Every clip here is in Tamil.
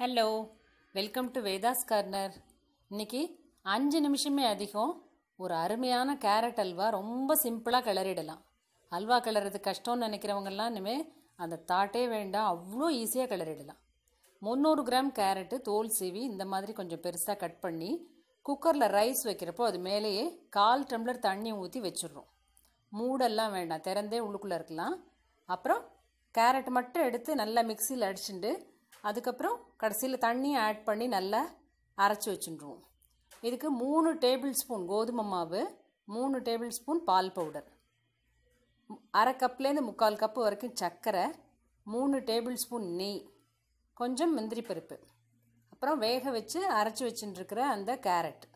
hello welcome to Veda's corner இன்றைக்கி அஞ்சு நிமிஷமே அதிகம் ஒரு அருமையான கேரட் அல்வா ரொம்ப சிம்பிளாக கிளறிடலாம் அல்வா கிளறது கஷ்டம்னு நினைக்கிறவங்கலாம் இனிமேல் அந்த தாட்டே வேண்டாம் அவ்வளோ ஈஸியாக கிளறிடலாம் முந்நூறு கிராம் கேரட்டு தோல் சீவி இந்த மாதிரி கொஞ்சம் பெருசாக கட் பண்ணி குக்கரில் ரைஸ் வைக்கிறப்போ அது மேலேயே கால் டம்ளர் தண்ணி ஊற்றி வச்சிடுறோம் மூடெல்லாம் வேண்டாம் திறந்தே உள்ளுக்குள்ளே இருக்கலாம் அப்புறம் கேரட் மட்டும் எடுத்து நல்லா மிக்சியில் அடிச்சுட்டு அதுக்கப்புறம் கடைசியில் தண்ணி ஆட் பண்ணி நல்லா அரைச்சி வச்சுருவோம் இதுக்கு மூணு டேபிள் ஸ்பூன் கோதுமை மாவு மூணு டேபிள் ஸ்பூன் பால் பவுடர் அரை கப்லேருந்து முக்கால் கப்பு வரைக்கும் சர்க்கரை மூணு டேபிள் ஸ்பூன் நெய் கொஞ்சம் முந்திரி பருப்பு அப்புறம் வேக வச்சு அரைச்சி வச்சுட்டுருக்கிற அந்த கேரட்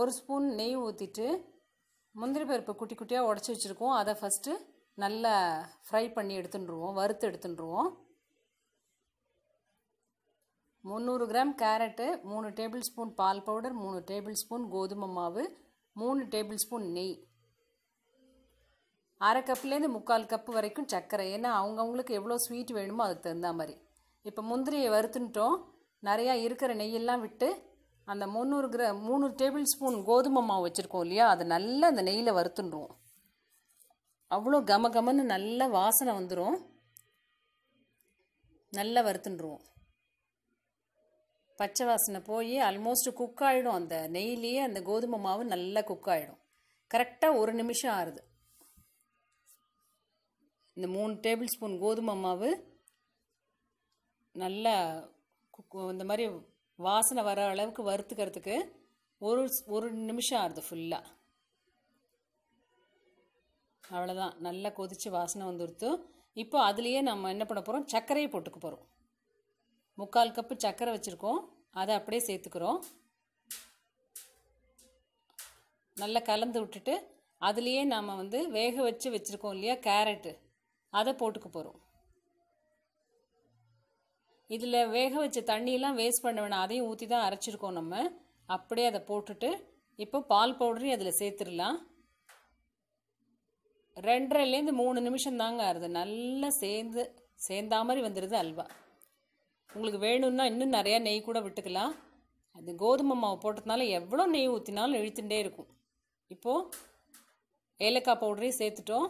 ஒரு ஸ்பூன் நெய் ஊற்றிட்டு முந்திரி பருப்பு குட்டி குட்டியாக உடச்சி வச்சுருக்கோம் அதை ஃபஸ்ட்டு நல்லா ஃப்ரை பண்ணி எடுத்துட்டுருவோம் வறுத்து எடுத்துட்டுருவோம் முந்நூறு கிராம் கேரட்டு மூணு டேபிள் ஸ்பூன் பால் பவுடர் மூணு டேபிள் ஸ்பூன் கோதுமை மாவு மூணு டேபிள் ஸ்பூன் நெய் அரை கப்லேருந்து முக்கால் கப்பு வரைக்கும் சர்க்கரை ஏன்னா அவங்கவுங்களுக்கு எவ்வளோ ஸ்வீட் வேணுமோ அதுக்கு தகுந்த மாதிரி இப்போ முந்திரியை வறுத்துன்ட்டோம் நிறையா இருக்கிற நெய்யெல்லாம் விட்டு அந்த முந்நூறு கிர மூணு டேபிள் ஸ்பூன் கோதுமை மாவு வச்சுருக்கோம் இல்லையா அதை நல்லா அந்த நெய்யில் வறுத்துண்டுருவோம் அவ்வளோ கம கமன்னு நல்ல வாசனை வந்துடும் நல்லா வறுத்துண்டுருவோம் பச்சை வாசனை போய் ஆல்மோஸ்ட் குக் ஆகிடும் அந்த நெய்லேயே அந்த கோதுமை மாவு நல்லா குக் ஆகிடும் கரெக்டாக ஒரு நிமிஷம் ஆறுது இந்த மூணு டேபிள் ஸ்பூன் கோதுமை மாவு நல்லா குக் இந்த மாதிரி வாசனை வர அளவுக்கு வறுத்துக்கிறதுக்கு ஒரு ஒரு நிமிஷம் ஆறுது ஃபுல்லாக அவ்வளோதான் நல்லா கொதித்து வாசனை வந்துடுத்து இப்போ அதுலேயே நம்ம என்ன பண்ண போகிறோம் சர்க்கரையை போட்டுக்க போகிறோம் முக்கால் கப்பு சர்க்கரை வச்சுருக்கோம் அதை அப்படியே சேர்த்துக்கிறோம் நல்லா கலந்து விட்டுட்டு அதுலேயே நாம் வந்து வேக வச்சு வச்சுருக்கோம் இல்லையா கேரட்டு அதை போட்டுக்க போகிறோம் இதில் வேக வச்ச தண்ணியெலாம் வேஸ்ட் பண்ண வேணாம் அதையும் ஊற்றி தான் அரைச்சிருக்கோம் நம்ம அப்படியே அதை போட்டுட்டு இப்போ பால் பவுடரையும் அதில் சேர்த்துடலாம் ரெண்டரைலேருந்து மூணு நிமிஷம் தாங்க ஆறுது நல்லா சேர்ந்து சேர்ந்தா மாதிரி வந்துடுது அல்வா உங்களுக்கு வேணும்னா இன்னும் நிறையா நெய் கூட விட்டுக்கலாம் அது கோதுமை மாவு போட்டதுனால எவ்வளோ நெய் ஊற்றினாலும் இழுத்துட்டே இருக்கும் இப்போது ஏலக்காய் பவுடரையும் சேர்த்துட்டோம்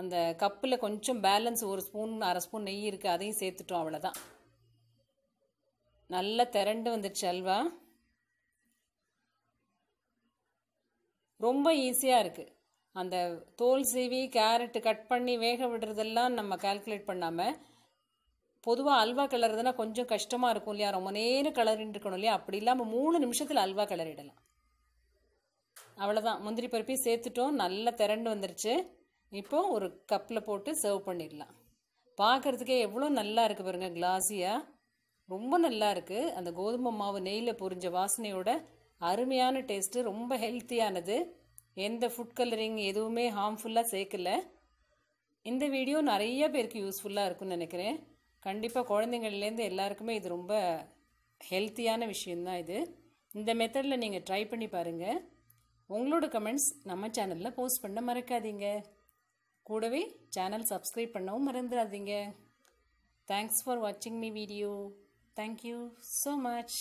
அந்த கப்பில் கொஞ்சம் பேலன்ஸ் ஒரு ஸ்பூன் அரை ஸ்பூன் நெய் இருக்குது அதையும் சேர்த்துட்டோம் அவ்வளோதான் நல்லா திரண்டு வந்துடுச்சு அல்வா ரொம்ப ஈஸியாக இருக்குது அந்த தோல் சீவி கேரட்டு கட் பண்ணி வேக விடுறதெல்லாம் நம்ம கால்குலேட் பண்ணாமல் பொதுவாக அல்வா கிளறதுனா கொஞ்சம் கஷ்டமாக இருக்கும் இல்லையா ரொம்ப நேரம் கிளறின்னு இருக்கணும் இல்லையா அப்படி இல்லாமல் மூணு நிமிஷத்தில் அல்வா கிளறிடலாம் அவ்வளோதான் முந்திரி பருப்பையும் சேர்த்துட்டோம் நல்லா திரண்டு வந்துருச்சு இப்போது ஒரு கப்பில் போட்டு சர்வ் பண்ணிடலாம் பார்க்குறதுக்கே எவ்வளோ நல்லா இருக்குது பாருங்கள் கிளாஸியாக ரொம்ப நல்லா இருக்குது அந்த கோதுமை மாவு நெய்யில் பொரிஞ்ச வாசனையோட அருமையான டேஸ்ட்டு ரொம்ப ஹெல்த்தியானது எந்த ஃபுட் கலரிங் எதுவுமே ஹார்ம்ஃபுல்லாக சேர்க்கலை இந்த வீடியோ நிறைய பேருக்கு யூஸ்ஃபுல்லாக இருக்கும்னு நினைக்கிறேன் கண்டிப்பாக குழந்தைங்கள்லேருந்து எல்லாருக்குமே இது ரொம்ப ஹெல்த்தியான விஷயந்தான் இது இந்த மெத்தடில் நீங்கள் ட்ரை பண்ணி பாருங்கள் உங்களோட கமெண்ட்ஸ் நம்ம சேனலில் போஸ்ட் பண்ண மறக்காதீங்க கூடவே சேனல் சப்ஸ்கிரைப் பண்ணவும் மறந்துடாதீங்க தேங்க்ஸ் ஃபார் வாட்சிங் me video thank you so much